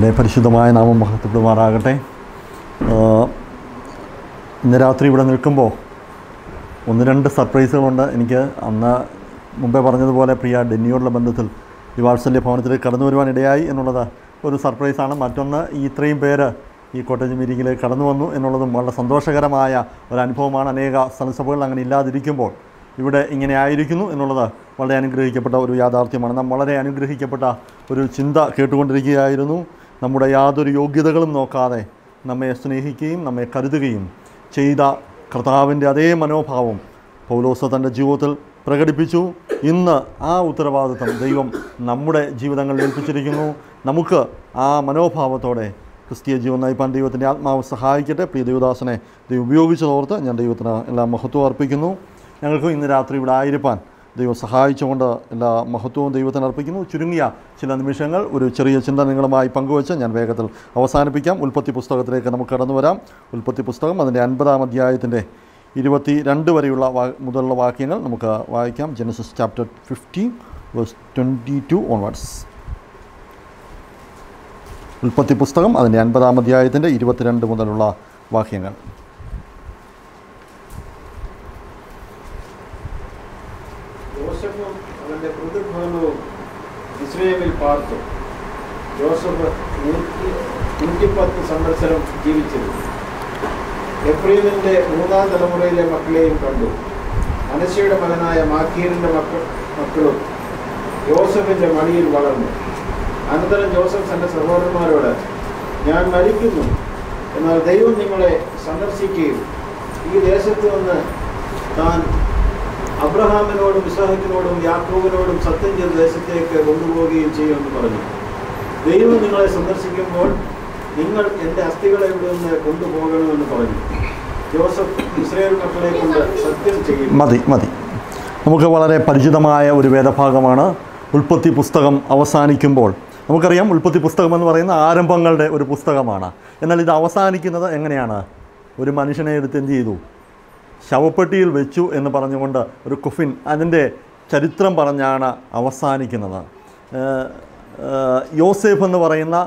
ദൈവത്തിൻ്റെ പരിശുദ്ധമായ നാമം മഹത്വപ്പെടുമാറാകട്ടെ ഇന്ന് രാത്രി ഇവിടെ നിൽക്കുമ്പോൾ ഒന്ന് രണ്ട് സർപ്രൈസുകളുണ്ട് എനിക്ക് അന്ന് മുമ്പേ പറഞ്ഞതുപോലെ പ്രിയ ഡെന്നിയോടുള്ള ബന്ധത്തിൽ ഈ വാത്സല്യ ഭവനത്തിലേക്ക് കടന്നു വരുവാനിടയായി എന്നുള്ളത് ഒരു സർപ്രൈസാണ് മറ്റൊന്ന് ഈ ഇത്രയും പേര് ഈ കോട്ടേജ് മീറ്റിങ്ങിലേക്ക് കടന്നു വന്നു എന്നുള്ളതും വളരെ സന്തോഷകരമായ ഒരു അനുഭവമാണ് അനേക സ്ഥലസഭകൾ അങ്ങനെ ഇല്ലാതിരിക്കുമ്പോൾ ഇവിടെ ഇങ്ങനെ ആയിരിക്കുന്നു എന്നുള്ളത് വളരെ അനുഗ്രഹിക്കപ്പെട്ട ഒരു യാഥാർത്ഥ്യമാണ് നാം വളരെ അനുഗ്രഹിക്കപ്പെട്ട ഒരു ചിന്ത കേട്ടുകൊണ്ടിരിക്കുകയായിരുന്നു നമ്മുടെ യാതൊരു യോഗ്യതകളും നോക്കാതെ നമ്മെ സ്നേഹിക്കുകയും നമ്മെ കരുതുകയും ചെയ്ത കർത്താവിൻ്റെ അതേ മനോഭാവം പൗലോസ തൻ്റെ ജീവിതത്തിൽ പ്രകടിപ്പിച്ചു ഇന്ന് ആ ഉത്തരവാദിത്വം ദൈവം നമ്മുടെ ജീവിതങ്ങളിൽ ഏൽപ്പിച്ചിരിക്കുന്നു നമുക്ക് ആ മനോഭാവത്തോടെ ക്രിസ്തീയ ജീവൻ നയിപ്പാൻ ദൈവത്തിൻ്റെ ആത്മാവ് സഹായിക്കട്ടെ പ്രിയ ദൈവദാസനെ ദൈവം ഉപയോഗിച്ചതോർത്ത് ഞാൻ ദൈവത്തിന് എല്ലാം മഹത്വം അർപ്പിക്കുന്നു ഞങ്ങൾക്കും ഇന്ന് രാത്രി ഇവിടെ ആയിരിപ്പാൻ ദൈവം സഹായിച്ചുകൊണ്ട് എല്ലാ മഹത്വവും ദൈവത്തിന് അർപ്പിക്കുന്നു ചുരുങ്ങിയ ചില നിമിഷങ്ങൾ ഒരു ചെറിയ ചിന്ത നിങ്ങളുമായി പങ്കുവച്ച് ഞാൻ വേഗത്തിൽ അവസാനിപ്പിക്കാം ഉൽപ്പത്തി പുസ്തകത്തിലേക്ക് നമുക്ക് കടന്നു വരാം ഉൽപ്പത്തി പുസ്തകം അതിൻ്റെ അൻപതാം അധ്യായത്തിൻ്റെ ഇരുപത്തി രണ്ട് വരെയുള്ള വാ മുതലുള്ള വാക്യങ്ങൾ നമുക്ക് വായിക്കാം Genesis chapter fifteen verse twenty two onwards ഉൽപ്പത്തി പുസ്തകം അതിൻ്റെ അൻപതാം അധ്യായത്തിൻ്റെ ഇരുപത്തിരണ്ട് മുതലുള്ള വാക്യങ്ങൾ നൂറ്റി നൂറ്റിപ്പത്ത് സംവത്സരം ജീവിച്ചിരുന്നു എബ്രീലിൻ്റെ മൂന്നാം തലമുറയിലെ മക്കളെയും കണ്ടു അനശയുടെ മകനായ മാക്കീലിൻ്റെ മക്കൾ മക്കളും ജോസഫിൻ്റെ മണിയിൽ വളർന്നു അനന്തരം ജോസഫ് തൻ്റെ സഹോദരന്മാരോട് ഞാൻ മരിക്കുന്നു എന്നാൽ ദൈവം നിങ്ങളെ സന്ദർശിക്കുകയും ഈ ദേശത്ത് നിന്ന് താൻ അബ്രഹാമിനോടും ഇസാഹത്തിനോടും യാക്കോബിനോടും സത്യം ചെയ്ത ദേശത്തേക്ക് കൊണ്ടുപോവുകയും ചെയ്യുമെന്ന് പറഞ്ഞു ദൈവം നിങ്ങളെ സന്ദർശിക്കുമ്പോൾ നിങ്ങൾ എൻ്റെ അസ്ഥികളെ ഇവിടെ നിന്ന് കൊണ്ടുപോകണമെന്ന് പറഞ്ഞു ജോസഫ് ഇസ്രയേൽ മക്കളെ കൊണ്ട് സത്യം ചെയ്യും മതി മതി നമുക്ക് വളരെ പരിചിതമായ ഒരു വേദഭാഗമാണ് ഉൽപ്പത്തി പുസ്തകം അവസാനിക്കുമ്പോൾ നമുക്കറിയാം ഉൽപ്പത്തി പുസ്തകം എന്ന് പറയുന്ന ആരംഭങ്ങളുടെ ഒരു പുസ്തകമാണ് എന്നാൽ ഇത് അവസാനിക്കുന്നത് എങ്ങനെയാണ് ഒരു മനുഷ്യനെ എടുത്ത് എന്ത് ചെയ്തു ശവപ്പെട്ടിയിൽ വെച്ചു എന്ന് പറഞ്ഞുകൊണ്ട് ഒരു കുഫിൻ അതിൻ്റെ ചരിത്രം പറഞ്ഞാണ് അവസാനിക്കുന്നത് യോസേഫ് എന്ന് പറയുന്ന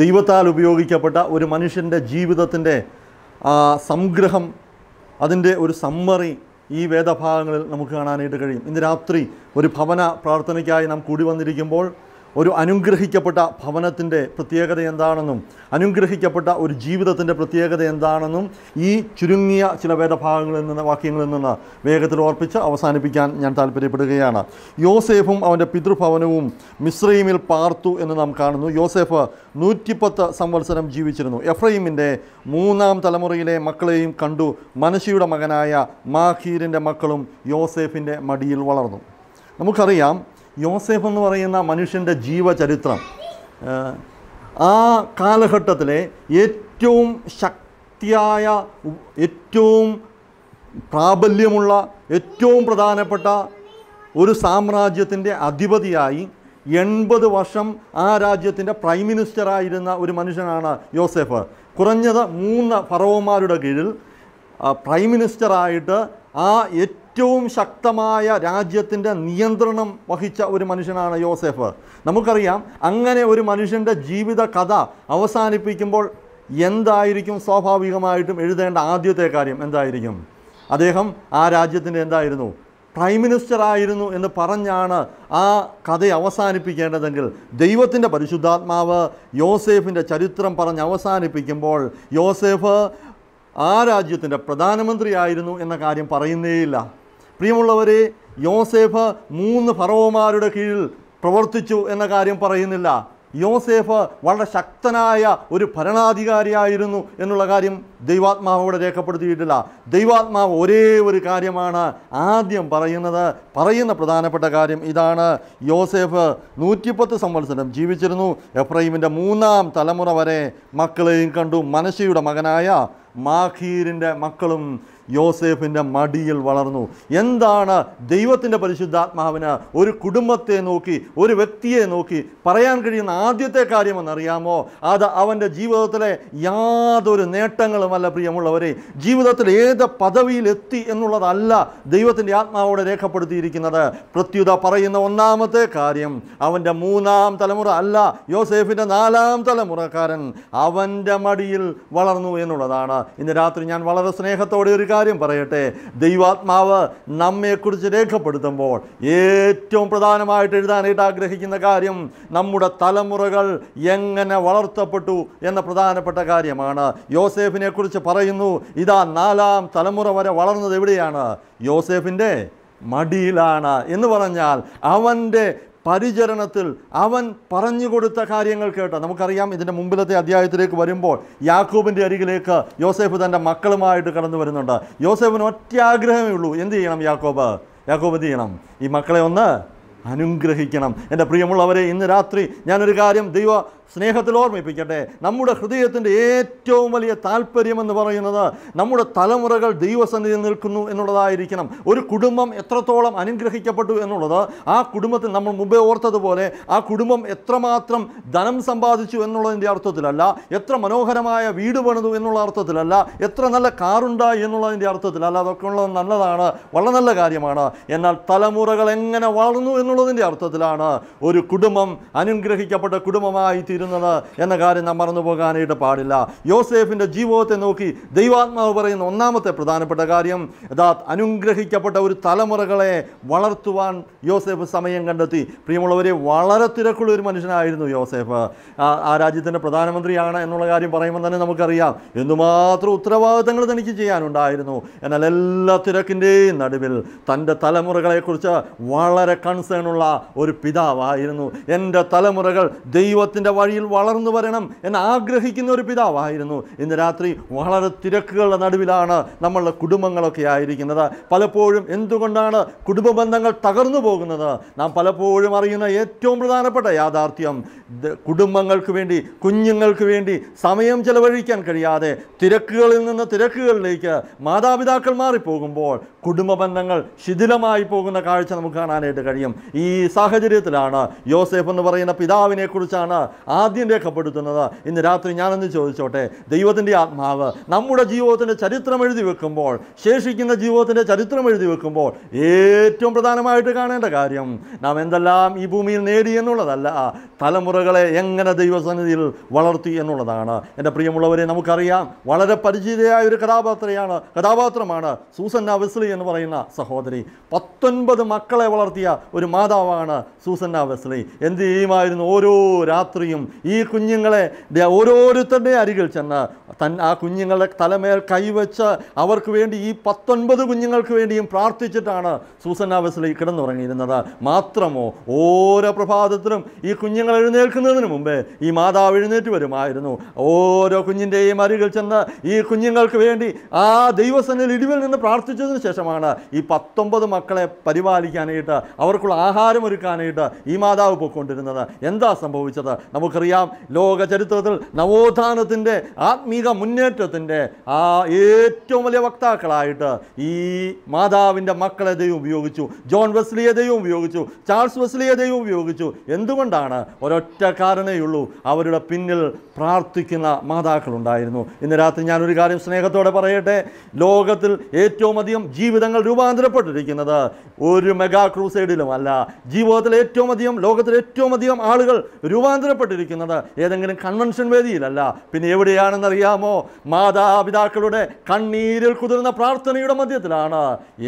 ദൈവത്താൽ ഉപയോഗിക്കപ്പെട്ട ഒരു മനുഷ്യൻ്റെ ജീവിതത്തിൻ്റെ സംഗ്രഹം അതിൻ്റെ ഒരു സമ്മറി ഈ വേദഭാഗങ്ങളിൽ നമുക്ക് കാണാനായിട്ട് കഴിയും ഇന്ന് രാത്രി ഒരു ഭവന പ്രാർത്ഥനയ്ക്കായി നാം കൂടി വന്നിരിക്കുമ്പോൾ ഒരു അനുഗ്രഹിക്കപ്പെട്ട ഭവനത്തിൻ്റെ പ്രത്യേകത എന്താണെന്നും അനുഗ്രഹിക്കപ്പെട്ട ഒരു ജീവിതത്തിൻ്റെ പ്രത്യേകത എന്താണെന്നും ഈ ചുരുങ്ങിയ ചില വേദഭാഗങ്ങളിൽ നിന്ന് വാക്യങ്ങളിൽ നിന്ന് വേഗത്തിൽ ഓർപ്പിച്ച് അവസാനിപ്പിക്കാൻ ഞാൻ താല്പര്യപ്പെടുകയാണ് യോസേഫും അവൻ്റെ പിതൃഭവനവും മിശ്രീമിൽ പാർത്തു എന്ന് നാം കാണുന്നു യോസേഫ് നൂറ്റിപ്പത്ത് സംവത്സരം ജീവിച്ചിരുന്നു എഫ്രൈമിൻ്റെ മൂന്നാം തലമുറയിലെ മക്കളെയും കണ്ടു മനഷിയുടെ മകനായ മാഹീരിൻ്റെ മക്കളും യോസേഫിൻ്റെ മടിയിൽ വളർന്നു നമുക്കറിയാം യോസേഫ് എന്ന് പറയുന്ന മനുഷ്യൻ്റെ ജീവചരിത്രം ആ കാലഘട്ടത്തിലെ ഏറ്റവും ശക്തിയായ ഏറ്റവും പ്രാബല്യമുള്ള ഏറ്റവും പ്രധാനപ്പെട്ട ഒരു സാമ്രാജ്യത്തിൻ്റെ അധിപതിയായി എൺപത് വർഷം ആ രാജ്യത്തിൻ്റെ പ്രൈം മിനിസ്റ്ററായിരുന്ന ഒരു മനുഷ്യനാണ് യോസെഫ് കുറഞ്ഞത് മൂന്ന് ഫറവന്മാരുടെ കീഴിൽ പ്രൈം മിനിസ്റ്ററായിട്ട് ആ ഏറ്റവും ഏറ്റവും ശക്തമായ രാജ്യത്തിൻ്റെ നിയന്ത്രണം വഹിച്ച ഒരു മനുഷ്യനാണ് യോസെഫ് നമുക്കറിയാം അങ്ങനെ ഒരു മനുഷ്യൻ്റെ ജീവിത കഥ അവസാനിപ്പിക്കുമ്പോൾ എന്തായിരിക്കും സ്വാഭാവികമായിട്ടും എഴുതേണ്ട ആദ്യത്തെ കാര്യം എന്തായിരിക്കും അദ്ദേഹം ആ രാജ്യത്തിൻ്റെ എന്തായിരുന്നു പ്രൈം മിനിസ്റ്റർ ആയിരുന്നു എന്ന് പറഞ്ഞാണ് ആ കഥ അവസാനിപ്പിക്കേണ്ടതെങ്കിൽ ദൈവത്തിൻ്റെ പരിശുദ്ധാത്മാവ് യോസേഫിൻ്റെ ചരിത്രം പറഞ്ഞ് അവസാനിപ്പിക്കുമ്പോൾ യോസേഫ് ആ രാജ്യത്തിൻ്റെ പ്രധാനമന്ത്രിയായിരുന്നു എന്ന കാര്യം പറയുന്നേയില്ല പ്രിയമുള്ളവരെ യോസേഫ് മൂന്ന് ഫറവമാരുടെ കീഴിൽ പ്രവർത്തിച്ചു എന്ന കാര്യം പറയുന്നില്ല യോസേഫ് വളരെ ശക്തനായ ഒരു ഭരണാധികാരിയായിരുന്നു എന്നുള്ള കാര്യം ദൈവാത്മാവ് ഇവിടെ രേഖപ്പെടുത്തിയിട്ടില്ല ദൈവാത്മാവ് ഒരേ ഒരു കാര്യമാണ് ആദ്യം പറയുന്നത് പറയുന്ന പ്രധാനപ്പെട്ട കാര്യം ഇതാണ് യോസേഫ് നൂറ്റിപ്പത്ത് സംവത്സരം ജീവിച്ചിരുന്നു എഫ്രൈമിൻ്റെ മൂന്നാം തലമുറ വരെ മക്കളെയും കണ്ടു മനശിയുടെ മകനായ മാഖീരിൻ്റെ മക്കളും യോസേഫിൻ്റെ മടിയിൽ വളർന്നു എന്താണ് ദൈവത്തിൻ്റെ പരിശുദ്ധാത്മാവിന് ഒരു കുടുംബത്തെ നോക്കി ഒരു വ്യക്തിയെ നോക്കി പറയാൻ കഴിയുന്ന ആദ്യത്തെ കാര്യമെന്നറിയാമോ അത് അവൻ്റെ ജീവിതത്തിലെ യാതൊരു നേട്ടങ്ങളുമല്ല പ്രിയമുള്ളവരെ ജീവിതത്തിൽ ഏത് പദവിയിൽ എത്തി എന്നുള്ളതല്ല ദൈവത്തിൻ്റെ ആത്മാവോടെ രേഖപ്പെടുത്തിയിരിക്കുന്നത് പ്രത്യുത പറയുന്ന ഒന്നാമത്തെ കാര്യം അവൻ്റെ മൂന്നാം തലമുറ അല്ല യോസേഫിൻ്റെ നാലാം തലമുറക്കാരൻ അവൻ്റെ മടിയിൽ വളർന്നു എന്നുള്ളതാണ് ഇന്ന് രാത്രി ഞാൻ വളരെ സ്നേഹത്തോടെ ഒരു കാര്യം പറയട്ടെ ദൈവാത്മാവ് നമ്മെക്കുറിച്ച് രേഖപ്പെടുത്തുമ്പോൾ ഏറ്റവും പ്രധാനമായിട്ട് എഴുതാനായിട്ട് ആഗ്രഹിക്കുന്ന കാര്യം നമ്മുടെ തലമുറകൾ എങ്ങനെ വളർത്തപ്പെട്ടു എന്ന പ്രധാനപ്പെട്ട കാര്യമാണ് കുറിച്ച് പറയുന്നു ഇതാ നാലാം തലമുറ വരെ വളർന്നത് എവിടെയാണ് യോസേഫിൻ്റെ മടിയിലാണ് എന്ന് പറഞ്ഞാൽ അവൻ്റെ പരിചരണത്തിൽ അവൻ പറഞ്ഞു കൊടുത്ത കാര്യങ്ങൾ കേട്ട നമുക്കറിയാം ഇതിൻ്റെ മുമ്പിലത്തെ അധ്യായത്തിലേക്ക് വരുമ്പോൾ യാക്കൂബിൻ്റെ അരികിലേക്ക് യോസേഫ് തൻ്റെ മക്കളുമായിട്ട് കടന്നു വരുന്നുണ്ട് യോസേഫിന് ഒറ്റ ആഗ്രഹമേ ഉള്ളൂ എന്ത് ചെയ്യണം യാക്കോബ് യാക്കോബ് എന്ത് ചെയ്യണം ഈ മക്കളെ ഒന്ന് അനുഗ്രഹിക്കണം എൻ്റെ പ്രിയമുള്ളവരെ ഇന്ന് രാത്രി ഞാനൊരു കാര്യം ദൈവ സ്നേഹത്തിൽ ഓർമ്മിപ്പിക്കട്ടെ നമ്മുടെ ഹൃദയത്തിൻ്റെ ഏറ്റവും വലിയ താല്പര്യമെന്ന് പറയുന്നത് നമ്മുടെ തലമുറകൾ ദൈവസന്നിധിയിൽ നിൽക്കുന്നു എന്നുള്ളതായിരിക്കണം ഒരു കുടുംബം എത്രത്തോളം അനുഗ്രഹിക്കപ്പെട്ടു എന്നുള്ളത് ആ കുടുംബത്തിൽ നമ്മൾ മുമ്പേ ഓർത്തതുപോലെ ആ കുടുംബം എത്രമാത്രം ധനം സമ്പാദിച്ചു എന്നുള്ളതിൻ്റെ അർത്ഥത്തിലല്ല എത്ര മനോഹരമായ വീട് പണിതു എന്നുള്ള അർത്ഥത്തിലല്ല എത്ര നല്ല കാറുണ്ടായി എന്നുള്ളതിൻ്റെ അർത്ഥത്തിലല്ല അതൊക്കെ ഉള്ളത് നല്ലതാണ് വളരെ നല്ല കാര്യമാണ് എന്നാൽ തലമുറകൾ എങ്ങനെ വളർന്നു എന്നുള്ളതിൻ്റെ അർത്ഥത്തിലാണ് ഒരു കുടുംബം അനുഗ്രഹിക്കപ്പെട്ട കുടുംബമായി ജീവിച്ചിരുന്നത് എന്ന കാര്യം നാം മറന്നു പോകാനായിട്ട് പാടില്ല യോസേഫിൻ്റെ ജീവിതത്തെ നോക്കി ദൈവാത്മാവ് പറയുന്ന ഒന്നാമത്തെ പ്രധാനപ്പെട്ട കാര്യം യഥാ അനുഗ്രഹിക്കപ്പെട്ട ഒരു തലമുറകളെ വളർത്തുവാൻ യോസേഫ് സമയം കണ്ടെത്തി പ്രിയമുള്ളവരെ വളരെ തിരക്കുള്ള ഒരു മനുഷ്യനായിരുന്നു യോസേഫ് ആ രാജ്യത്തിൻ്റെ പ്രധാനമന്ത്രിയാണ് എന്നുള്ള കാര്യം പറയുമ്പോൾ തന്നെ നമുക്കറിയാം എന്തുമാത്രം ഉത്തരവാദിത്തങ്ങൾ തനിക്ക് ചെയ്യാനുണ്ടായിരുന്നു എന്നാൽ എല്ലാ തിരക്കിൻ്റെയും നടുവിൽ തൻ്റെ തലമുറകളെക്കുറിച്ച് വളരെ കൺസേൺ ഉള്ള ഒരു പിതാവായിരുന്നു എൻ്റെ തലമുറകൾ ദൈവത്തിൻ്റെ വഴി വഴിയിൽ വളർന്നു വരണം എന്ന് ആഗ്രഹിക്കുന്ന ഒരു പിതാവായിരുന്നു ഇന്ന് രാത്രി വളരെ തിരക്കുകളുടെ നടുവിലാണ് നമ്മളുടെ കുടുംബങ്ങളൊക്കെ ആയിരിക്കുന്നത് പലപ്പോഴും എന്തുകൊണ്ടാണ് കുടുംബ ബന്ധങ്ങൾ തകർന്നു പോകുന്നത് നാം പലപ്പോഴും അറിയുന്ന ഏറ്റവും പ്രധാനപ്പെട്ട യാഥാർത്ഥ്യം കുടുംബങ്ങൾക്ക് വേണ്ടി കുഞ്ഞുങ്ങൾക്ക് വേണ്ടി സമയം ചെലവഴിക്കാൻ കഴിയാതെ തിരക്കുകളിൽ നിന്ന് തിരക്കുകളിലേക്ക് മാതാപിതാക്കൾ മാറിപ്പോകുമ്പോൾ കുടുംബ ബന്ധങ്ങൾ ശിഥിലമായി പോകുന്ന കാഴ്ച നമുക്ക് കാണാനായിട്ട് കഴിയും ഈ സാഹചര്യത്തിലാണ് യോസെഫ് എന്ന് പറയുന്ന പിതാവിനെക്കുറിച്ചാണ് ആദ്യം രേഖപ്പെടുത്തുന്നത് ഇന്ന് രാത്രി ഞാനെന്ന് ചോദിച്ചോട്ടെ ദൈവത്തിൻ്റെ ആത്മാവ് നമ്മുടെ ജീവിതത്തിൻ്റെ ചരിത്രം എഴുതി വെക്കുമ്പോൾ ശേഷിക്കുന്ന ജീവിതത്തിൻ്റെ ചരിത്രം എഴുതി വെക്കുമ്പോൾ ഏറ്റവും പ്രധാനമായിട്ട് കാണേണ്ട കാര്യം നാം എന്തെല്ലാം ഈ ഭൂമിയിൽ നേടി എന്നുള്ളതല്ല തലമുറകളെ എങ്ങനെ ദൈവസന്നിധിയിൽ വളർത്തി എന്നുള്ളതാണ് എൻ്റെ പ്രിയമുള്ളവരെ നമുക്കറിയാം വളരെ പരിചിതയായ ഒരു കഥാപാത്രയാണ് കഥാപാത്രമാണ് സൂസന്ന വെസ്ലി എന്ന് പറയുന്ന സഹോദരി പത്തൊൻപത് മക്കളെ വളർത്തിയ ഒരു മാതാവാണ് സൂസന്ന വെസ്ലി എന്ത് ചെയ്യുമായിരുന്നു ഓരോ രാത്രിയും ഈ കുഞ്ഞുങ്ങളെ ഓരോരുത്തരുടെ അരികിൽ ചെന്ന് തൻ ആ കുഞ്ഞുങ്ങളുടെ തലമേൽ കൈവച്ച് അവർക്ക് വേണ്ടി ഈ പത്തൊൻപത് കുഞ്ഞുങ്ങൾക്ക് വേണ്ടിയും പ്രാർത്ഥിച്ചിട്ടാണ് സൂസന്ന കിടന്നുറങ്ങിയിരുന്നത് മാത്രമോ ഓരോ പ്രഭാതത്തിലും ഈ കുഞ്ഞുങ്ങൾ എഴുന്നേൽക്കുന്നതിന് മുമ്പേ ഈ മാതാവ് എഴുന്നേറ്റ് വരുമായിരുന്നു ഓരോ കുഞ്ഞിൻ്റെയും അരികിൽ ചെന്ന് ഈ കുഞ്ഞുങ്ങൾക്ക് വേണ്ടി ആ ദൈവസനിൽ ഇടിവിൽ നിന്ന് പ്രാർത്ഥിച്ചതിന് ശേഷമാണ് ഈ പത്തൊമ്പത് മക്കളെ പരിപാലിക്കാനായിട്ട് അവർക്കുള്ള ആഹാരം ഒരുക്കാനായിട്ട് ഈ മാതാവ് പോയിക്കൊണ്ടിരുന്നത് എന്താ സംഭവിച്ചത് നമുക്ക് നമുക്കറിയാം ലോക ചരിത്രത്തിൽ നവോത്ഥാനത്തിൻ്റെ ആത്മീക മുന്നേറ്റത്തിൻ്റെ ആ ഏറ്റവും വലിയ വക്താക്കളായിട്ട് ഈ മാതാവിൻ്റെ മക്കളെ ദൈവം ഉപയോഗിച്ചു ജോൺ വെസ്ലിയെ ദൈവം ഉപയോഗിച്ചു ചാൾസ് വെസ്ലിയെ ദൈവം ഉപയോഗിച്ചു എന്തുകൊണ്ടാണ് ഒരൊറ്റ കാരണേയുള്ളൂ അവരുടെ പിന്നിൽ പ്രാർത്ഥിക്കുന്ന മാതാക്കളുണ്ടായിരുന്നു ഇന്ന് രാത്രി ഞാനൊരു കാര്യം സ്നേഹത്തോടെ പറയട്ടെ ലോകത്തിൽ ഏറ്റവും അധികം ജീവിതങ്ങൾ രൂപാന്തരപ്പെട്ടിരിക്കുന്നത് ഒരു മെഗാ ക്രൂസൈഡിലുമല്ല ജീവിതത്തിൽ ഏറ്റവും അധികം ലോകത്തിൽ ഏറ്റവും അധികം ആളുകൾ രൂപാന്തരപ്പെട്ടിരിക്കുന്നു ഉപയോഗിക്കുന്നത് ഏതെങ്കിലും കൺവെൻഷൻ വേദിയിലല്ല പിന്നെ എവിടെയാണെന്നറിയാമോ മാതാപിതാക്കളുടെ കണ്ണീരിൽ കുതിർന്ന പ്രാർത്ഥനയുടെ മധ്യത്തിലാണ്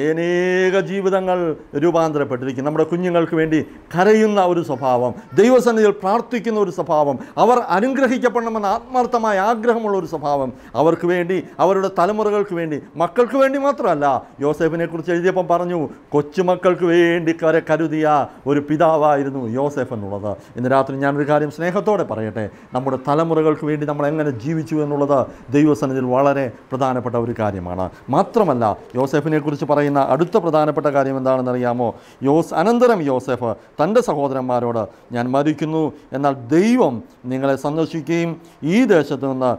ഏനേക ജീവിതങ്ങൾ രൂപാന്തരപ്പെട്ടിരിക്കുന്നത് നമ്മുടെ കുഞ്ഞുങ്ങൾക്ക് വേണ്ടി കരയുന്ന ഒരു സ്വഭാവം ദൈവസന്നിധിയിൽ പ്രാർത്ഥിക്കുന്ന ഒരു സ്വഭാവം അവർ അനുഗ്രഹിക്കപ്പെടണമെന്ന ആത്മാർത്ഥമായ ആഗ്രഹമുള്ള ഒരു സ്വഭാവം അവർക്ക് വേണ്ടി അവരുടെ തലമുറകൾക്ക് വേണ്ടി മക്കൾക്ക് വേണ്ടി മാത്രമല്ല യോസെഫിനെക്കുറിച്ച് എഴുതിയപ്പം പറഞ്ഞു കൊച്ചുമക്കൾക്ക് വേണ്ടി കര കരുതിയ ഒരു പിതാവായിരുന്നു യോസെഫ് എന്നുള്ളത് ഇന്ന് രാത്രി ഞാനൊരു കാര്യം സ്നേഹ സ്നേഹത്തോടെ പറയട്ടെ നമ്മുടെ തലമുറകൾക്ക് വേണ്ടി നമ്മൾ എങ്ങനെ ജീവിച്ചു എന്നുള്ളത് ദൈവസന്നിധിയിൽ വളരെ പ്രധാനപ്പെട്ട ഒരു കാര്യമാണ് മാത്രമല്ല യോസെഫിനെക്കുറിച്ച് പറയുന്ന അടുത്ത പ്രധാനപ്പെട്ട കാര്യം എന്താണെന്നറിയാമോ യോസ് അനന്തരം യോസെഫ് തൻ്റെ സഹോദരന്മാരോട് ഞാൻ മരിക്കുന്നു എന്നാൽ ദൈവം നിങ്ങളെ സന്ദർശിക്കുകയും ഈ ദേശത്തു നിന്ന്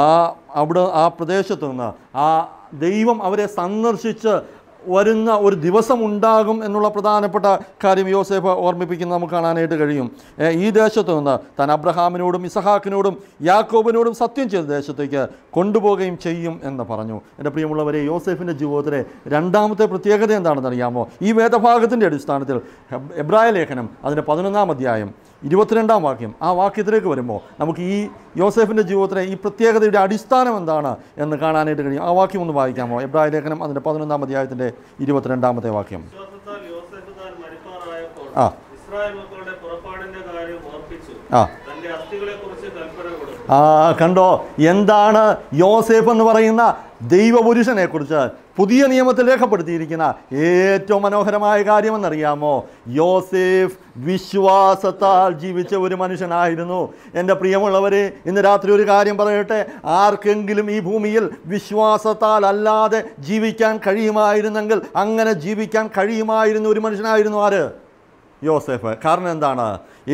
ആ അവിടെ ആ പ്രദേശത്ത് നിന്ന് ആ ദൈവം അവരെ സന്ദർശിച്ച് വരുന്ന ഒരു ദിവസം ഉണ്ടാകും എന്നുള്ള പ്രധാനപ്പെട്ട കാര്യം യോസേഫ് ഓർമ്മിപ്പിക്കുന്നത് നമുക്ക് കാണാനായിട്ട് കഴിയും ഈ ദേശത്ത് നിന്ന് താൻ അബ്രഹാമിനോടും ഇസഹാക്കിനോടും യാക്കോബിനോടും സത്യം ചെയ്ത ദേശത്തേക്ക് കൊണ്ടുപോകുകയും ചെയ്യും എന്ന് പറഞ്ഞു എൻ്റെ പ്രിയമുള്ളവരെ യോസേഫിൻ്റെ ജീവിതത്തിലെ രണ്ടാമത്തെ പ്രത്യേകത എന്താണെന്ന് അറിയാമോ ഈ വേദഭാഗത്തിൻ്റെ അടിസ്ഥാനത്തിൽ എബ്രായ ലേഖനം അതിൻ്റെ പതിനൊന്നാം അധ്യായം ഇരുപത്തിരണ്ടാം വാക്യം ആ വാക്യത്തിലേക്ക് വരുമ്പോൾ നമുക്ക് ഈ യോസഫിൻ്റെ ജീവിതത്തിലെ ഈ പ്രത്യേകതയുടെ അടിസ്ഥാനം എന്താണ് എന്ന് കാണാനായിട്ട് കഴിയും ആ വാക്യം ഒന്ന് വായിക്കാമോ എബ്രാഹിം ലേഖനം അതിൻ്റെ പതിനൊന്നാം അധ്യായത്തിൻ്റെ ഇരുപത്തിരണ്ടാമത്തെ വാക്യം ആ ആ ആ കണ്ടോ എന്താണ് യോസേഫ് എന്ന് പറയുന്ന ദൈവപുരുഷനെക്കുറിച്ച് പുതിയ നിയമത്തിൽ രേഖപ്പെടുത്തിയിരിക്കുന്ന ഏറ്റവും മനോഹരമായ കാര്യമെന്നറിയാമോ യോസേഫ് വിശ്വാസത്താൽ ജീവിച്ച ഒരു മനുഷ്യനായിരുന്നു എൻ്റെ പ്രിയമുള്ളവരെ ഇന്ന് രാത്രി ഒരു കാര്യം പറയട്ടെ ആർക്കെങ്കിലും ഈ ഭൂമിയിൽ വിശ്വാസത്താൽ അല്ലാതെ ജീവിക്കാൻ കഴിയുമായിരുന്നെങ്കിൽ അങ്ങനെ ജീവിക്കാൻ കഴിയുമായിരുന്ന ഒരു മനുഷ്യനായിരുന്നു ആര് യോസെഫ് കാരണം എന്താണ്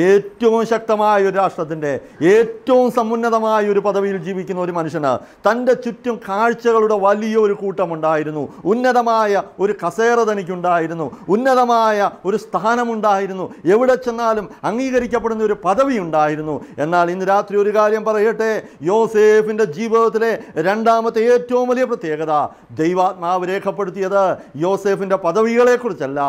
ഏറ്റവും ശക്തമായ ഒരു രാഷ്ട്രത്തിൻ്റെ ഏറ്റവും സമുന്നതമായ ഒരു പദവിയിൽ ജീവിക്കുന്ന ഒരു മനുഷ്യന് തൻ്റെ ചുറ്റും കാഴ്ചകളുടെ വലിയൊരു കൂട്ടമുണ്ടായിരുന്നു ഉന്നതമായ ഒരു കസേര തനിക്കുണ്ടായിരുന്നു ഉന്നതമായ ഒരു സ്ഥാനമുണ്ടായിരുന്നു എവിടെ ചെന്നാലും അംഗീകരിക്കപ്പെടുന്ന ഒരു പദവി ഉണ്ടായിരുന്നു എന്നാൽ ഇന്ന് രാത്രി ഒരു കാര്യം പറയട്ടെ യോസേഫിൻ്റെ ജീവിതത്തിലെ രണ്ടാമത്തെ ഏറ്റവും വലിയ പ്രത്യേകത ദൈവാത്മാവ് രേഖപ്പെടുത്തിയത് യോസേഫിൻ്റെ പദവികളെക്കുറിച്ചല്ല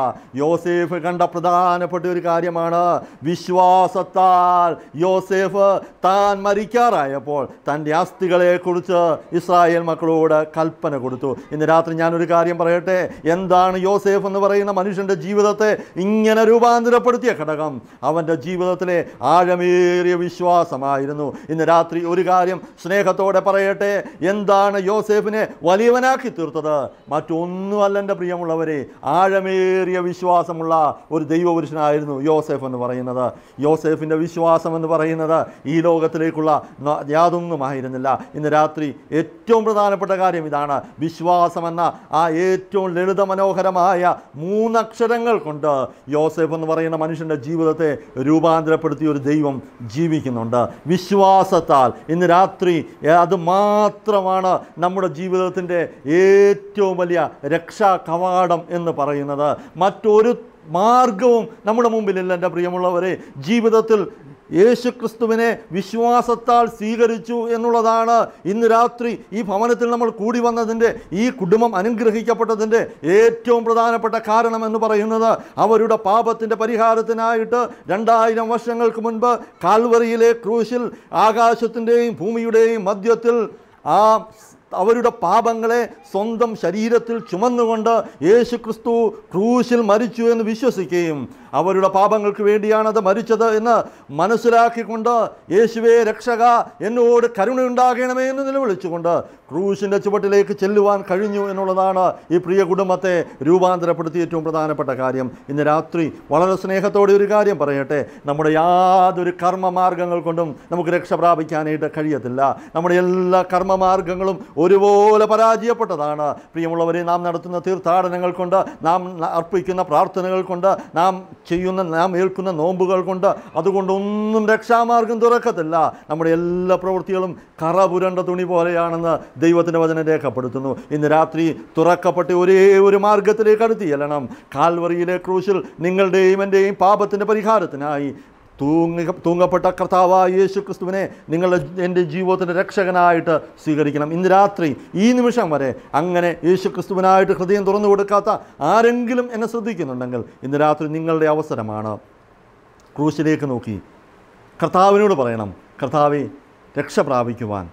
യോസേഫ് കണ്ട പ്രധാനപ്പെട്ട ഒരു കാര്യമാണ് വിശ്വ വിശ്വാസത്താൽ യോസേഫ് താൻ മരിക്കാറായപ്പോൾ തൻ്റെ കുറിച്ച് ഇസ്രായേൽ മക്കളോട് കൽപ്പന കൊടുത്തു ഇന്ന് രാത്രി ഞാനൊരു കാര്യം പറയട്ടെ എന്താണ് യോസേഫ് എന്ന് പറയുന്ന മനുഷ്യൻ്റെ ജീവിതത്തെ ഇങ്ങനെ രൂപാന്തരപ്പെടുത്തിയ ഘടകം അവൻ്റെ ജീവിതത്തിലെ ആഴമേറിയ വിശ്വാസമായിരുന്നു ഇന്ന് രാത്രി ഒരു കാര്യം സ്നേഹത്തോടെ പറയട്ടെ എന്താണ് യോസേഫിനെ വലിയവനാക്കി തീർത്തത് മറ്റൊന്നുമല്ല എൻ്റെ പ്രിയമുള്ളവരെ ആഴമേറിയ വിശ്വാസമുള്ള ഒരു ദൈവപുരുഷനായിരുന്നു യോസേഫ് എന്ന് പറയുന്നത് യോസെഫിൻ്റെ വിശ്വാസം എന്ന് പറയുന്നത് ഈ ലോകത്തിലേക്കുള്ള യാതൊന്നുമായിരുന്നില്ല ഇന്ന് രാത്രി ഏറ്റവും പ്രധാനപ്പെട്ട കാര്യം ഇതാണ് വിശ്വാസമെന്ന ആ ഏറ്റവും ലളിത മനോഹരമായ മൂന്നക്ഷരങ്ങൾ കൊണ്ട് യോസെഫ് എന്ന് പറയുന്ന മനുഷ്യൻ്റെ ജീവിതത്തെ രൂപാന്തരപ്പെടുത്തിയ ഒരു ദൈവം ജീവിക്കുന്നുണ്ട് വിശ്വാസത്താൽ ഇന്ന് രാത്രി അത് മാത്രമാണ് നമ്മുടെ ജീവിതത്തിൻ്റെ ഏറ്റവും വലിയ രക്ഷാ കവാടം എന്ന് പറയുന്നത് മറ്റൊരു മാർഗവും നമ്മുടെ മുമ്പിലില്ല എൻ്റെ പ്രിയമുള്ളവരെ ജീവിതത്തിൽ യേശു ക്രിസ്തുവിനെ വിശ്വാസത്താൽ സ്വീകരിച്ചു എന്നുള്ളതാണ് ഇന്ന് രാത്രി ഈ ഭവനത്തിൽ നമ്മൾ കൂടി വന്നതിൻ്റെ ഈ കുടുംബം അനുഗ്രഹിക്കപ്പെട്ടതിൻ്റെ ഏറ്റവും പ്രധാനപ്പെട്ട കാരണം എന്ന് പറയുന്നത് അവരുടെ പാപത്തിൻ്റെ പരിഹാരത്തിനായിട്ട് രണ്ടായിരം വർഷങ്ങൾക്ക് മുൻപ് കാൽവറിയിലെ ക്രൂശിൽ ആകാശത്തിൻ്റെയും ഭൂമിയുടെയും മധ്യത്തിൽ ആ അവരുടെ പാപങ്ങളെ സ്വന്തം ശരീരത്തിൽ ചുമന്നുകൊണ്ട് യേശു ക്രിസ്തു ക്രൂശിൽ മരിച്ചു എന്ന് വിശ്വസിക്കുകയും അവരുടെ പാപങ്ങൾക്ക് അത് മരിച്ചത് എന്ന് മനസ്സിലാക്കിക്കൊണ്ട് യേശുവേ രക്ഷക എന്നോട് കരുണയുണ്ടാകണമേ എന്ന് നിലവിളിച്ചുകൊണ്ട് ക്രൂശിൻ്റെ ചുവട്ടിലേക്ക് ചെല്ലുവാൻ കഴിഞ്ഞു എന്നുള്ളതാണ് ഈ പ്രിയ കുടുംബത്തെ രൂപാന്തരപ്പെടുത്തി ഏറ്റവും പ്രധാനപ്പെട്ട കാര്യം ഇന്ന് രാത്രി വളരെ സ്നേഹത്തോടെ ഒരു കാര്യം പറയട്ടെ നമ്മുടെ യാതൊരു കർമ്മമാർഗങ്ങൾ കൊണ്ടും നമുക്ക് രക്ഷ പ്രാപിക്കാനായിട്ട് കഴിയത്തില്ല നമ്മുടെ എല്ലാ കർമ്മമാർഗങ്ങളും ഒരുപോലെ പരാജയപ്പെട്ടതാണ് പ്രിയമുള്ളവരെ നാം നടത്തുന്ന തീർത്ഥാടനങ്ങൾ കൊണ്ട് നാം അർപ്പിക്കുന്ന പ്രാർത്ഥനകൾ കൊണ്ട് നാം ചെയ്യുന്ന നാം ഏൽക്കുന്ന നോമ്പുകൾ കൊണ്ട് അതുകൊണ്ടൊന്നും രക്ഷാമാർഗം തുറക്കത്തില്ല നമ്മുടെ എല്ലാ പ്രവൃത്തികളും കറ പുരണ്ട തുണി പോലെയാണെന്ന് ദൈവത്തിൻ്റെ വചനം രേഖപ്പെടുത്തുന്നു ഇന്ന് രാത്രി തുറക്കപ്പെട്ട് ഒരേ ഒരു മാർഗത്തിലേക്ക് അടുത്ത് ചെല്ലണം കാൽവറിയിലെ ക്രൂശിൽ നിങ്ങളുടെയും എൻ്റെയും പാപത്തിൻ്റെ പരിഹാരത്തിനായി തൂങ്ങി തൂങ്ങപ്പെട്ട കർത്താവായ യേശു ക്രിസ്തുവിനെ നിങ്ങളുടെ എൻ്റെ ജീവിതത്തിൻ്റെ രക്ഷകനായിട്ട് സ്വീകരിക്കണം ഇന്ന് രാത്രി ഈ നിമിഷം വരെ അങ്ങനെ യേശു ക്രിസ്തുവിനായിട്ട് ഹൃദയം തുറന്നു കൊടുക്കാത്ത ആരെങ്കിലും എന്നെ ശ്രദ്ധിക്കുന്നുണ്ടെങ്കിൽ ഇന്ന് രാത്രി നിങ്ങളുടെ അവസരമാണ് ക്രൂശിലേക്ക് നോക്കി കർത്താവിനോട് പറയണം കർത്താവെ രക്ഷ പ്രാപിക്കുവാൻ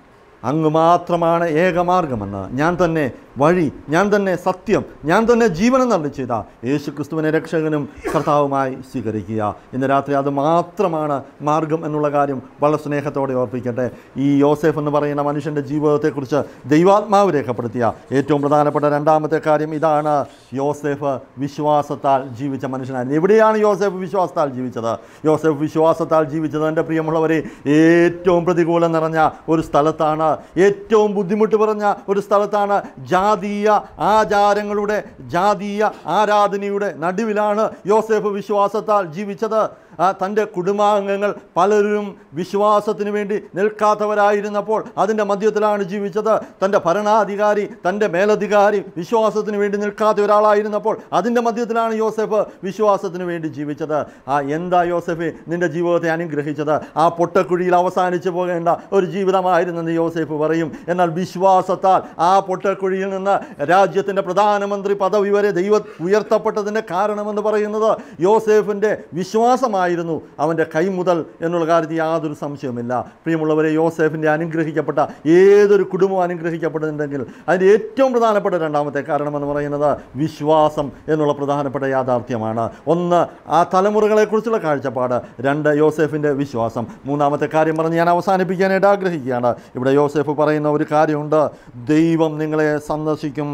അങ്ങ് മാത്രമാണ് ഏകമാർഗമെന്ന് ഞാൻ തന്നെ വഴി ഞാൻ തന്നെ സത്യം ഞാൻ തന്നെ നടന്നു ചെയ്ത യേശു ക്രിസ്തുവിനെ രക്ഷകനും കർത്താവുമായി സ്വീകരിക്കുക ഇന്ന് രാത്രി അത് മാത്രമാണ് മാർഗം എന്നുള്ള കാര്യം വളരെ സ്നേഹത്തോടെ ഓർപ്പിക്കട്ടെ ഈ യോസെഫ് എന്ന് പറയുന്ന മനുഷ്യൻ്റെ ജീവിതത്തെക്കുറിച്ച് ദൈവാത്മാവ് രേഖപ്പെടുത്തിയ ഏറ്റവും പ്രധാനപ്പെട്ട രണ്ടാമത്തെ കാര്യം ഇതാണ് യോസെഫ് വിശ്വാസത്താൽ ജീവിച്ച മനുഷ്യനായിരുന്നു എവിടെയാണ് യോസെഫ് വിശ്വാസത്താൽ ജീവിച്ചത് യോസെഫ് വിശ്വാസത്താൽ ജീവിച്ചത് എൻ്റെ പ്രിയമുള്ളവരെ ഏറ്റവും പ്രതികൂലം നിറഞ്ഞ ഒരു സ്ഥലത്താണ് ഏറ്റവും ബുദ്ധിമുട്ട് പറഞ്ഞ ഒരു സ്ഥലത്താണ് ജാതീയ ആചാരങ്ങളുടെ ജാതീയ ആരാധനയുടെ നടുവിലാണ് യോസേഫ് വിശ്വാസത്താൽ ജീവിച്ചത് തൻ്റെ കുടുംബാംഗങ്ങൾ പലരും വിശ്വാസത്തിന് വേണ്ടി നിൽക്കാത്തവരായിരുന്നപ്പോൾ അതിൻ്റെ മധ്യത്തിലാണ് ജീവിച്ചത് തൻ്റെ ഭരണാധികാരി തൻ്റെ മേലധികാരി വിശ്വാസത്തിന് വേണ്ടി നിൽക്കാത്ത ഒരാളായിരുന്നപ്പോൾ അതിൻ്റെ മധ്യത്തിലാണ് യോസഫ് വിശ്വാസത്തിന് വേണ്ടി ജീവിച്ചത് ആ എന്താ യോസഫ് നിൻ്റെ ജീവിതത്തെ അനുഗ്രഹിച്ചത് ആ പൊട്ടക്കുഴിയിൽ അവസാനിച്ചു പോകേണ്ട ഒരു ജീവിതമായിരുന്നെന്ന് യോസഫ് പറയും എന്നാൽ വിശ്വാസത്താൽ ആ പൊട്ടക്കുഴിയിൽ നിന്ന് രാജ്യത്തിൻ്റെ പ്രധാനമന്ത്രി പദവി വരെ ദൈവം ഉയർത്തപ്പെട്ടതിൻ്റെ കാരണമെന്ന് പറയുന്നത് യോസേഫിൻ്റെ വിശ്വാസമായി ഉണ്ടായിരുന്നു അവൻ്റെ കൈമുതൽ എന്നുള്ള കാര്യത്തിൽ യാതൊരു സംശയവുമില്ല പ്രിയമുള്ളവരെ യോസേഫിൻ്റെ അനുഗ്രഹിക്കപ്പെട്ട ഏതൊരു കുടുംബം അനുഗ്രഹിക്കപ്പെടുന്നുണ്ടെങ്കിൽ അതിൻ്റെ ഏറ്റവും പ്രധാനപ്പെട്ട രണ്ടാമത്തെ കാരണം എന്ന് പറയുന്നത് വിശ്വാസം എന്നുള്ള പ്രധാനപ്പെട്ട യാഥാർത്ഥ്യമാണ് ഒന്ന് ആ തലമുറകളെക്കുറിച്ചുള്ള കാഴ്ചപ്പാട് രണ്ട് യോസെഫിൻ്റെ വിശ്വാസം മൂന്നാമത്തെ കാര്യം പറഞ്ഞ് ഞാൻ അവസാനിപ്പിക്കാനായിട്ട് ആഗ്രഹിക്കുകയാണ് ഇവിടെ യോസേഫ് പറയുന്ന ഒരു കാര്യമുണ്ട് ദൈവം നിങ്ങളെ സന്ദർശിക്കും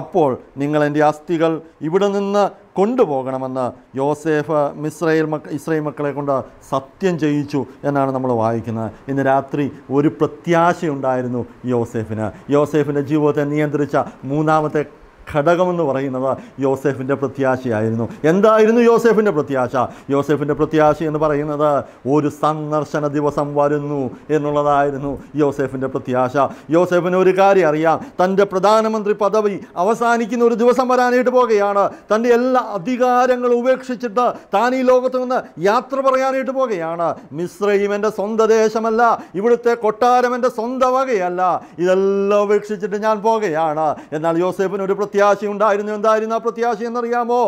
അപ്പോൾ നിങ്ങളെൻ്റെ അസ്ഥികൾ ഇവിടെ നിന്ന് കൊണ്ടുപോകണമെന്ന് യോസേഫ് മിസ്രയേൽ മക്ക ഇസ്രയേൽ മക്കളെ കൊണ്ട് സത്യം ചെയ്യിച്ചു എന്നാണ് നമ്മൾ വായിക്കുന്നത് ഇന്ന് രാത്രി ഒരു പ്രത്യാശയുണ്ടായിരുന്നു യോസേഫിന് യോസേഫിൻ്റെ ജീവിതത്തെ നിയന്ത്രിച്ച മൂന്നാമത്തെ ഘടകമെന്ന് പറയുന്നത് യോസെഫിൻ്റെ പ്രത്യാശയായിരുന്നു എന്തായിരുന്നു യോസെഫിൻ്റെ പ്രത്യാശ യോസെഫിൻ്റെ പ്രത്യാശ എന്ന് പറയുന്നത് ഒരു സന്ദർശന ദിവസം വരുന്നു എന്നുള്ളതായിരുന്നു യോസെഫിൻ്റെ പ്രത്യാശ യോസെഫിന് ഒരു കാര്യം അറിയാം തൻ്റെ പ്രധാനമന്ത്രി പദവി അവസാനിക്കുന്ന ഒരു ദിവസം വരാനായിട്ട് പോകുകയാണ് തൻ്റെ എല്ലാ അധികാരങ്ങളും ഉപേക്ഷിച്ചിട്ട് താൻ ഈ ലോകത്ത് നിന്ന് യാത്ര പറയാനായിട്ട് പോകുകയാണ് മിശ്രയും എൻ്റെ സ്വന്തം ദേശമല്ല ഇവിടുത്തെ കൊട്ടാരം എൻ്റെ സ്വന്തം വകയല്ല ഇതെല്ലാം ഉപേക്ഷിച്ചിട്ട് ഞാൻ പോകുകയാണ് എന്നാൽ യോസെഫിന് ഒരു പ്രത്യേക പ്രത്യാശയുണ്ടായിരുന്നു എന്തായിരുന്നു ആ പ്രത്യാശ എന്നറിയാമോ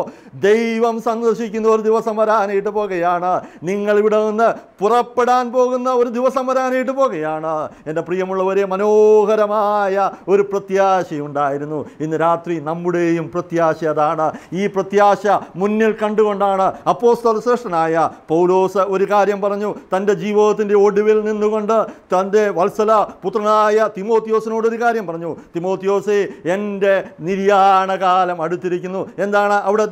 ദൈവം സന്ദർശിക്കുന്ന ഒരു ദിവസം വരാനായിട്ട് പോകുകയാണ് നിങ്ങൾ ഇവിടെ നിന്ന് പുറപ്പെടാൻ പോകുന്ന ഒരു ദിവസം വരാനായിട്ട് പോകുകയാണ് എൻ്റെ പ്രിയമുള്ളവരെ മനോഹരമായ ഒരു പ്രത്യാശയുണ്ടായിരുന്നു ഇന്ന് രാത്രി നമ്മുടെയും പ്രത്യാശ അതാണ് ഈ പ്രത്യാശ മുന്നിൽ കണ്ടുകൊണ്ടാണ് അപ്പോസ്തല ശ്രേഷ്ഠനായ പൗലോസ് ഒരു കാര്യം പറഞ്ഞു തൻ്റെ ജീവിതത്തിൻ്റെ ഒടുവിൽ നിന്നുകൊണ്ട് തൻ്റെ വത്സല പുത്രനായ തിമോത്തിയോസിനോട് ഒരു കാര്യം പറഞ്ഞു തിമോത്യോസെ എൻ്റെ നിര്യാ അവസാനകാലം അടുത്തിരിക്കുന്നു എന്താണ് അവിടെ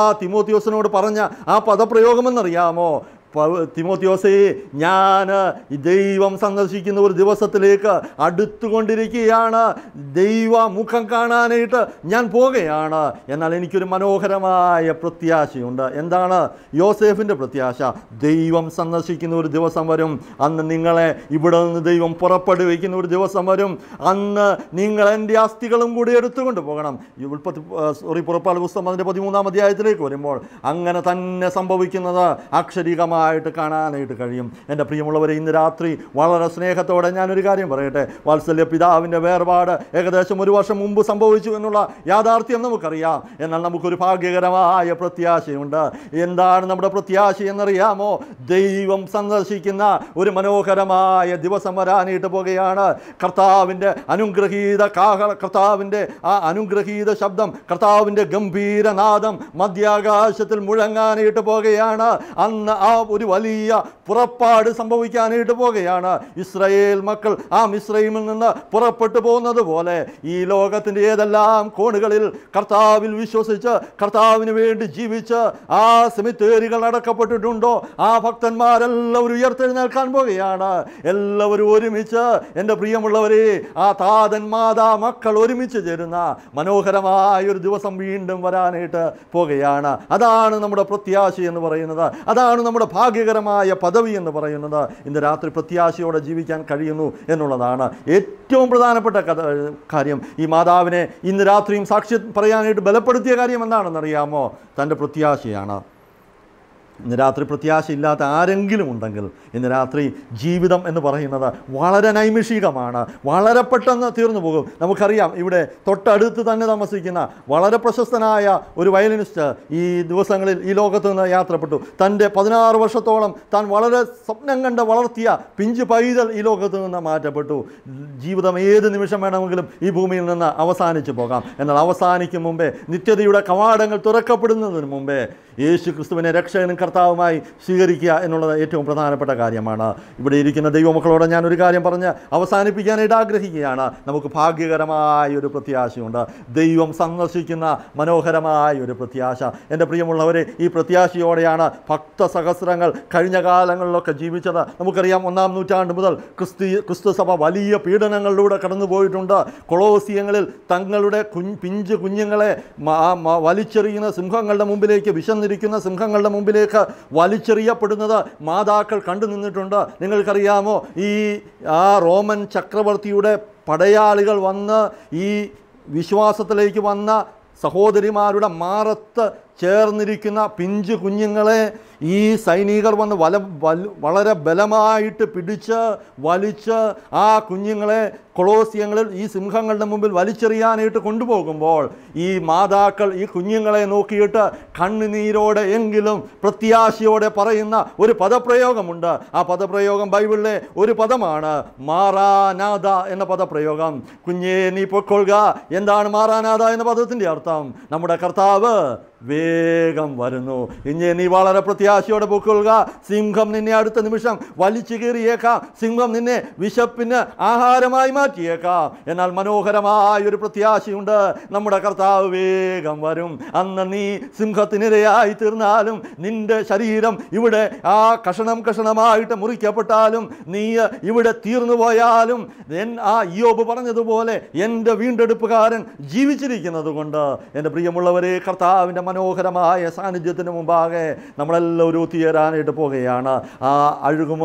ആ തിമോത്യോസിനോട് പറഞ്ഞ ആ പദപ്രയോഗമെന്നറിയാമോ തിമോത്യോസേ ഞാൻ ദൈവം സന്ദർശിക്കുന്ന ഒരു ദിവസത്തിലേക്ക് അടുത്തുകൊണ്ടിരിക്കുകയാണ് ദൈവ മുഖം കാണാനായിട്ട് ഞാൻ പോകുകയാണ് എന്നാൽ എനിക്കൊരു മനോഹരമായ പ്രത്യാശയുണ്ട് എന്താണ് യോസേഫിൻ്റെ പ്രത്യാശ ദൈവം സന്ദർശിക്കുന്ന ഒരു ദിവസം വരും അന്ന് നിങ്ങളെ ഇവിടെ നിന്ന് ദൈവം പുറപ്പെടുവിക്കുന്ന ഒരു ദിവസം വരും അന്ന് നിങ്ങൾ എൻ്റെ അസ്ഥികളും കൂടി എടുത്തുകൊണ്ട് പോകണം ഉൽപ്പത്തി സോറി പുറപ്പാട് പുസ്തകം അതിൻ്റെ പതിമൂന്നാം അധ്യായത്തിലേക്ക് വരുമ്പോൾ അങ്ങനെ തന്നെ സംഭവിക്കുന്നത് അക്ഷരികമായ ആയിട്ട് കാണാനായിട്ട് കഴിയും എൻ്റെ പ്രിയമുള്ളവരെ ഇന്ന് രാത്രി വളരെ സ്നേഹത്തോടെ ഞാനൊരു കാര്യം പറയട്ടെ വാത്സല്യ പിതാവിൻ്റെ വേർപാട് ഏകദേശം ഒരു വർഷം മുമ്പ് സംഭവിച്ചു എന്നുള്ള യാഥാർത്ഥ്യം നമുക്കറിയാം എന്നാൽ നമുക്കൊരു ഭാഗ്യകരമായ പ്രത്യാശയുണ്ട് എന്താണ് നമ്മുടെ പ്രത്യാശ എന്നറിയാമോ ദൈവം സന്ദർശിക്കുന്ന ഒരു മനോഹരമായ ദിവസം വരാനായിട്ട് പോകുകയാണ് കർത്താവിൻ്റെ അനുഗ്രഹീത കാഹള കർത്താവിൻ്റെ ആ അനുഗ്രഹീത ശബ്ദം കർത്താവിൻ്റെ ഗംഭീരനാദം മധ്യാകാശത്തിൽ മുഴങ്ങാനായിട്ട് പോകുകയാണ് അന്ന് ആ ഒരു വലിയ പുറപ്പാട് സംഭവിക്കാനായിട്ട് പോകുകയാണ് ഇസ്രയേൽ മക്കൾ ആ മിശ്രയിമിൽ നിന്ന് പുറപ്പെട്ടു പോകുന്നത് പോലെ ഈ ലോകത്തിൻ്റെ ഏതെല്ലാം കോണുകളിൽ കർത്താവിൽ വിശ്വസിച്ച് കർത്താവിന് വേണ്ടി ജീവിച്ച് ആ സെമിത്തേരികൾ അടക്കപ്പെട്ടിട്ടുണ്ടോ ആ ഭക്തന്മാരെല്ലാവരും ഉയർത്തെഴുന്നേൽക്കാൻ പോവുകയാണ് എല്ലാവരും ഒരുമിച്ച് എൻ്റെ പ്രിയമുള്ളവരെ ആ താതൻ മാതാ മക്കൾ ഒരുമിച്ച് ചേരുന്ന മനോഹരമായ ഒരു ദിവസം വീണ്ടും വരാനായിട്ട് പോവുകയാണ് അതാണ് നമ്മുടെ പ്രത്യാശ എന്ന് പറയുന്നത് അതാണ് നമ്മുടെ ഭാഗ്യകരമായ പദവി എന്ന് പറയുന്നത് ഇന്ന് രാത്രി പ്രത്യാശയോടെ ജീവിക്കാൻ കഴിയുന്നു എന്നുള്ളതാണ് ഏറ്റവും പ്രധാനപ്പെട്ട കാര്യം ഈ മാതാവിനെ ഇന്ന് രാത്രിയും സാക്ഷ്യം പറയാനായിട്ട് ബലപ്പെടുത്തിയ കാര്യം എന്താണെന്നറിയാമോ തൻ്റെ പ്രത്യാശയാണ് ഇന്ന് രാത്രി പ്രത്യാശയില്ലാത്ത ആരെങ്കിലും ഉണ്ടെങ്കിൽ ഇന്ന് രാത്രി ജീവിതം എന്ന് പറയുന്നത് വളരെ നൈമിഷികമാണ് വളരെ പെട്ടെന്ന് തീർന്നു പോകും നമുക്കറിയാം ഇവിടെ തൊട്ടടുത്ത് തന്നെ താമസിക്കുന്ന വളരെ പ്രശസ്തനായ ഒരു വയലിനിസ്റ്റ് ഈ ദിവസങ്ങളിൽ ഈ ലോകത്ത് നിന്ന് യാത്രപ്പെട്ടു തൻ്റെ പതിനാറ് വർഷത്തോളം താൻ വളരെ സ്വപ്നം കണ്ട് വളർത്തിയ പിഞ്ച് പൈതൽ ഈ ലോകത്ത് നിന്ന് മാറ്റപ്പെട്ടു ജീവിതം ഏത് നിമിഷം വേണമെങ്കിലും ഈ ഭൂമിയിൽ നിന്ന് അവസാനിച്ചു പോകാം എന്നാൽ അവസാനിക്കും മുമ്പേ നിത്യതയുടെ കവാടങ്ങൾ തുറക്കപ്പെടുന്നതിന് മുമ്പേ യേശു ക്രിസ്തുവിനെ രക്ഷകനും കർത്താവുമായി സ്വീകരിക്കുക എന്നുള്ളത് ഏറ്റവും പ്രധാനപ്പെട്ട കാര്യമാണ് ഇവിടെ ഇരിക്കുന്ന ദൈവമക്കളോട് ഞാനൊരു കാര്യം പറഞ്ഞ് അവസാനിപ്പിക്കാനായിട്ട് ആഗ്രഹിക്കുകയാണ് നമുക്ക് ഭാഗ്യകരമായ ഒരു പ്രത്യാശയുണ്ട് ദൈവം സന്ദർശിക്കുന്ന മനോഹരമായ ഒരു പ്രത്യാശ എൻ്റെ പ്രിയമുള്ളവരെ ഈ പ്രത്യാശയോടെയാണ് ഭക്ത സഹസ്രങ്ങൾ കഴിഞ്ഞ കാലങ്ങളിലൊക്കെ ജീവിച്ചത് നമുക്കറിയാം ഒന്നാം നൂറ്റാണ്ട് മുതൽ ക്രിസ്തി ക്രിസ്തുസഭ വലിയ പീഡനങ്ങളിലൂടെ കടന്നുപോയിട്ടുണ്ട് കൊളോസിയങ്ങളിൽ തങ്ങളുടെ കുഞ്ഞ് പിഞ്ച് കുഞ്ഞുങ്ങളെ വലിച്ചെറിയുന്ന സിംഹങ്ങളുടെ മുമ്പിലേക്ക് വിശന്നിരിക്കുന്ന സിംഹങ്ങളുടെ മുമ്പിലേക്ക് വലിച്ചെറിയപ്പെടുന്നത് മാതാക്കൾ കണ്ടു നിന്നിട്ടുണ്ട് നിങ്ങൾക്കറിയാമോ ഈ ആ റോമൻ ചക്രവർത്തിയുടെ പടയാളികൾ വന്ന് ഈ വിശ്വാസത്തിലേക്ക് വന്ന സഹോദരിമാരുടെ മാറത്ത് ചേർന്നിരിക്കുന്ന പിഞ്ച് കുഞ്ഞുങ്ങളെ ഈ സൈനികർ വന്ന് വല വളരെ ബലമായിട്ട് പിടിച്ച് വലിച്ച് ആ കുഞ്ഞുങ്ങളെ കൊളോസിയങ്ങളിൽ ഈ സിംഹങ്ങളുടെ മുമ്പിൽ വലിച്ചെറിയാനായിട്ട് കൊണ്ടുപോകുമ്പോൾ ഈ മാതാക്കൾ ഈ കുഞ്ഞുങ്ങളെ നോക്കിയിട്ട് കണ്ണുനീരോടെ എങ്കിലും പ്രത്യാശയോടെ പറയുന്ന ഒരു പദപ്രയോഗമുണ്ട് ആ പദപ്രയോഗം ബൈബിളിലെ ഒരു പദമാണ് മാറാനാഥ എന്ന പദപ്രയോഗം കുഞ്ഞേ നീ പൊക്കൊള്ളുക എന്താണ് മാറാനാഥ എന്ന പദത്തിൻ്റെ അർത്ഥം നമ്മുടെ കർത്താവ് വേഗം വരുന്നു ഇനി നീ വളരെ പ്രത്യാശയോടെ പൊക്കൊള്ളുക സിംഹം നിന്നെ അടുത്ത നിമിഷം വലിച്ചു കീറിയേക്കാം സിംഹം നിന്നെ വിശപ്പിന് ആഹാരമായി മാറ്റിയേക്കാം എന്നാൽ മനോഹരമായ ഒരു പ്രത്യാശയുണ്ട് നമ്മുടെ കർത്താവ് വേഗം വരും അന്ന് നീ സിംഹത്തിനിരയായി തീർന്നാലും നിന്റെ ശരീരം ഇവിടെ ആ കഷണം കഷണമായിട്ട് മുറിക്കപ്പെട്ടാലും നീ ഇവിടെ തീർന്നു പോയാലും ആ യോബ് പറഞ്ഞതുപോലെ എൻ്റെ വീണ്ടെടുപ്പുകാരൻ ജീവിച്ചിരിക്കുന്നത് കൊണ്ട് എൻ്റെ പ്രിയമുള്ളവരെ കർത്താവിൻ്റെ മനോഹരമായ സാന്നിധ്യത്തിന് മുമ്പാകെ നമ്മളെല്ലാവരും തീരാനായിട്ട് പോകുകയാണ് ആ അഴുകുമ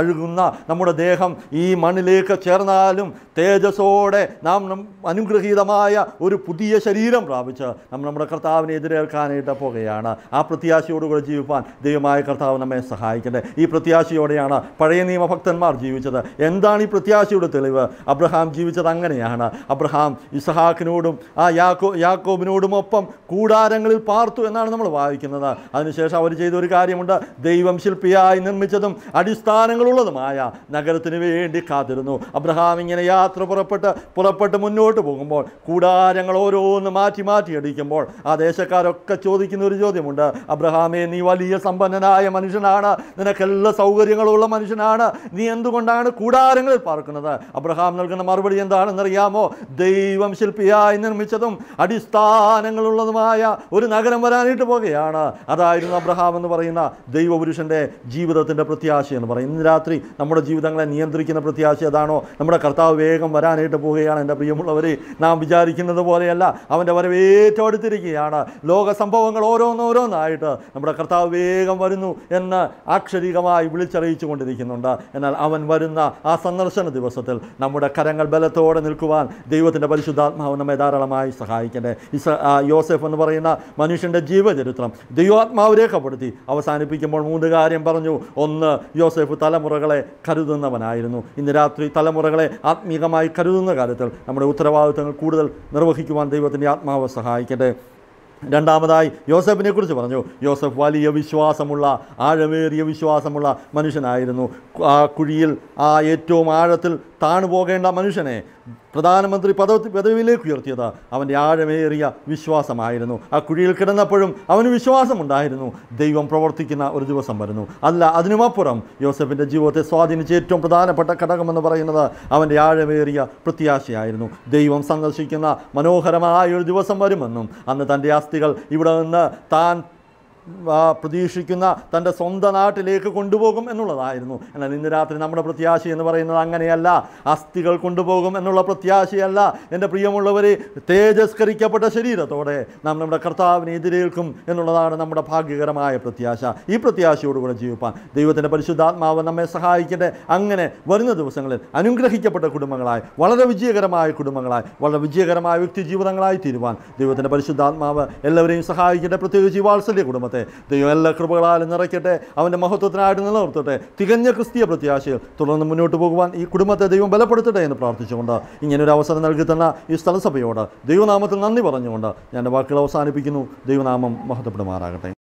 അഴുകുന്ന നമ്മുടെ ദേഹം ഈ മണ്ണിലേക്ക് ചേർന്നാലും തേജസ്സോടെ നാം അനുഗ്രഹീതമായ ഒരു പുതിയ ശരീരം പ്രാപിച്ച് നമ്മൾ നമ്മുടെ കർത്താവിനെ എതിരേൽക്കാനായിട്ട് പോകുകയാണ് ആ പ്രത്യാശയോടുകൂടെ ജീവിപ്പാൻ ദൈവമായ കർത്താവ് നമ്മെ സഹായിക്കട്ടെ ഈ പ്രത്യാശയോടെയാണ് പഴയ നിയമഭക്തന്മാർ ജീവിച്ചത് എന്താണ് ഈ പ്രത്യാശയുടെ തെളിവ് അബ്രഹാം ജീവിച്ചത് അങ്ങനെയാണ് അബ്രഹാം ഇസഹാക്കിനോടും ആ യാക്കോ യാക്കോബിനോടുമൊപ്പം കൂടെ കൂടാരങ്ങളിൽ പാർത്തു എന്നാണ് നമ്മൾ വായിക്കുന്നത് അതിനുശേഷം അവർ ചെയ്ത ഒരു കാര്യമുണ്ട് ദൈവം ശില്പിയായി നിർമ്മിച്ചതും അടിസ്ഥാനങ്ങളുള്ളതുമായ നഗരത്തിന് വേണ്ടി കാത്തിരുന്നു അബ്രഹാം ഇങ്ങനെ യാത്ര പുറപ്പെട്ട് പുറപ്പെട്ട് മുന്നോട്ട് പോകുമ്പോൾ കൂടാരങ്ങൾ ഓരോന്ന് മാറ്റി മാറ്റി അടിക്കുമ്പോൾ ആ ദേശക്കാരൊക്കെ ചോദിക്കുന്ന ഒരു ചോദ്യമുണ്ട് അബ്രഹാമേ നീ വലിയ സമ്പന്നനായ മനുഷ്യനാണ് നിനക്കെല്ലാ സൗകര്യങ്ങളുള്ള മനുഷ്യനാണ് നീ എന്തുകൊണ്ടാണ് കൂടാരങ്ങളിൽ പാർക്കുന്നത് അബ്രഹാം നൽകുന്ന മറുപടി എന്താണെന്നറിയാമോ ദൈവം ശില്പിയായി നിർമ്മിച്ചതും അടിസ്ഥാനങ്ങളുള്ളതുമായ ഒരു നഗരം വരാനായിട്ട് പോവുകയാണ് അതായിരുന്നു അബ്രഹാം എന്ന് പറയുന്ന ദൈവപുരുഷൻ്റെ ജീവിതത്തിൻ്റെ പ്രത്യാശ എന്ന് പറയും ഇന്ന് രാത്രി നമ്മുടെ ജീവിതങ്ങളെ നിയന്ത്രിക്കുന്ന പ്രത്യാശ അതാണോ നമ്മുടെ കർത്താവ് വേഗം വരാനായിട്ട് പോവുകയാണ് എൻ്റെ പ്രിയമുള്ളവർ നാം വിചാരിക്കുന്നത് പോലെയല്ല അവൻ്റെ വരവ് ഏറ്റവും അടുത്തിരിക്കുകയാണ് ലോക സംഭവങ്ങൾ ഓരോന്നോരോന്നായിട്ട് നമ്മുടെ കർത്താവ് വേഗം വരുന്നു എന്ന് ആക്ഷരികമായി വിളിച്ചറിയിച്ചു കൊണ്ടിരിക്കുന്നുണ്ട് എന്നാൽ അവൻ വരുന്ന ആ സന്ദർശന ദിവസത്തിൽ നമ്മുടെ കരങ്ങൾ ബലത്തോടെ നിൽക്കുവാൻ ദൈവത്തിൻ്റെ പരിശുദ്ധാത്മാവ് നമ്മെ ധാരാളമായി സഹായിക്കട്ടെ ഇസ യോസെഫ് എന്ന് പറയുന്ന മനുഷ്യൻ്റെ ജീവചരിത്രം ദൈവാത്മാവ് രേഖപ്പെടുത്തി അവസാനിപ്പിക്കുമ്പോൾ മൂന്ന് കാര്യം പറഞ്ഞു ഒന്ന് യോസെഫ് തലമുറകളെ കരുതുന്നവനായിരുന്നു ഇന്ന് രാത്രി തലമുറകളെ ആത്മീകമായി കരുതുന്ന കാര്യത്തിൽ നമ്മുടെ ഉത്തരവാദിത്തങ്ങൾ കൂടുതൽ നിർവഹിക്കുവാൻ ദൈവത്തിൻ്റെ ആത്മാവ് സഹായിക്കട്ടെ രണ്ടാമതായി യോസഫിനെ കുറിച്ച് പറഞ്ഞു യോസഫ് വലിയ വിശ്വാസമുള്ള ആഴമേറിയ വിശ്വാസമുള്ള മനുഷ്യനായിരുന്നു ആ കുഴിയിൽ ആ ഏറ്റവും ആഴത്തിൽ താണു പോകേണ്ട മനുഷ്യനെ പ്രധാനമന്ത്രി പദവി പദവിയിലേക്ക് ഉയർത്തിയത് അവൻ്റെ ആഴമേറിയ വിശ്വാസമായിരുന്നു ആ കുഴിയിൽ കിടന്നപ്പോഴും അവന് വിശ്വാസമുണ്ടായിരുന്നു ദൈവം പ്രവർത്തിക്കുന്ന ഒരു ദിവസം വരുന്നു അല്ല അതിനുമപ്പുറം യോസഫിൻ്റെ ജീവിതത്തെ സ്വാധീനിച്ച ഏറ്റവും പ്രധാനപ്പെട്ട ഘടകമെന്ന് പറയുന്നത് അവൻ്റെ ആഴമേറിയ പ്രത്യാശയായിരുന്നു ദൈവം സന്ദർശിക്കുന്ന മനോഹരമായ ഒരു ദിവസം വരുമെന്നും അന്ന് തൻ്റെ ആസ്തികൾ ഇവിടെ നിന്ന് താൻ പ്രതീക്ഷിക്കുന്ന തൻ്റെ സ്വന്തം നാട്ടിലേക്ക് കൊണ്ടുപോകും എന്നുള്ളതായിരുന്നു എന്നാൽ ഇന്ന് രാത്രി നമ്മുടെ പ്രത്യാശ എന്ന് പറയുന്നത് അങ്ങനെയല്ല അസ്ഥികൾ കൊണ്ടുപോകും എന്നുള്ള പ്രത്യാശയല്ല എൻ്റെ പ്രിയമുള്ളവരെ തേജസ്കരിക്കപ്പെട്ട ശരീരത്തോടെ നാം നമ്മുടെ കർത്താവിനെ എതിരേൽക്കും എന്നുള്ളതാണ് നമ്മുടെ ഭാഗ്യകരമായ പ്രത്യാശ ഈ പ്രത്യാശയോടുകൂടെ ജീവിപ്പാൻ ദൈവത്തിൻ്റെ പരിശുദ്ധാത്മാവ് നമ്മെ സഹായിക്കട്ടെ അങ്ങനെ വരുന്ന ദിവസങ്ങളിൽ അനുഗ്രഹിക്കപ്പെട്ട കുടുംബങ്ങളായി വളരെ വിജയകരമായ കുടുംബങ്ങളായി വളരെ വിജയകരമായ വ്യക്തി ജീവിതങ്ങളായി തീരുവാൻ ദൈവത്തിൻ്റെ പരിശുദ്ധാത്മാവ് എല്ലാവരെയും സഹായിക്കട്ടെ പ്രത്യേകിച്ച് വാത്സല്യ കുടുംബത്തെ നിലനിർത്തട്ടെ ദൈവം എല്ലാ കൃപകളാലും നിറയ്ക്കട്ടെ അവൻ്റെ മഹത്വത്തിനായിട്ട് നിലനിർത്തട്ടെ തികഞ്ഞ ക്രിസ്തീയ പ്രത്യാശയിൽ തുടർന്ന് മുന്നോട്ട് പോകുവാൻ ഈ കുടുംബത്തെ ദൈവം ബലപ്പെടുത്തട്ടെ എന്ന് പ്രാർത്ഥിച്ചുകൊണ്ട് ഇങ്ങനൊരു അവസരം നൽകി തന്ന ഈ സ്ഥലസഭയോട് ദൈവനാമത്തിൽ നന്ദി പറഞ്ഞുകൊണ്ട് ഞാൻ വാക്കുകൾ അവസാനിപ്പിക്കുന്നു ദൈവനാമം മഹത്വപ്പെടുമാറാകട്ടെ